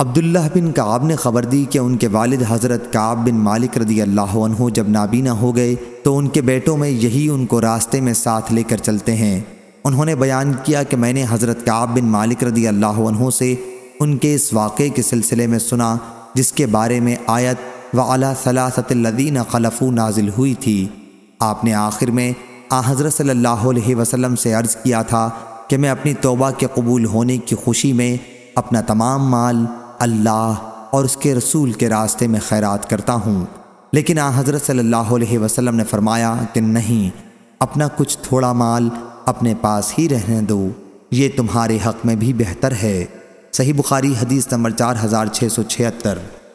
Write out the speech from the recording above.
अब्दुल्ला बिन काब ने ख़बर दी कि उनके वालिद हज़रत काब बिन मालिक रदी अल्लाह जब नाबीना हो गए तो उनके बेटों में यही उनको रास्ते में साथ लेकर चलते हैं उन्होंने बयान किया कि मैंने हज़रत काब बिन मालिक रदी अल्लाह से उनके इस वाक़े के सिलसिले में सुना जिसके बारे में आयत व अला सलासत सलासतल्लिन खलफू नाजिल हुई थी आपने आखिर में आ हज़रत सल्लल्लाहु अलैहि वसल्लम से अर्ज़ किया था कि मैं अपनी तोबा के कबूल होने की खुशी में अपना तमाम माल अल्लाह और उसके रसूल के रास्ते में खैरात करता हूँ लेकिन आ हज़रत सल्लल्लाहु अलैहि वसल्लम ने फरमाया कि नहीं अपना कुछ थोड़ा माल अपने पास ही रहने दो ये तुम्हारे हक़ में भी बेहतर है सही बुखारी हदीस नंबर चार हज़ार छः सौ छिहत्तर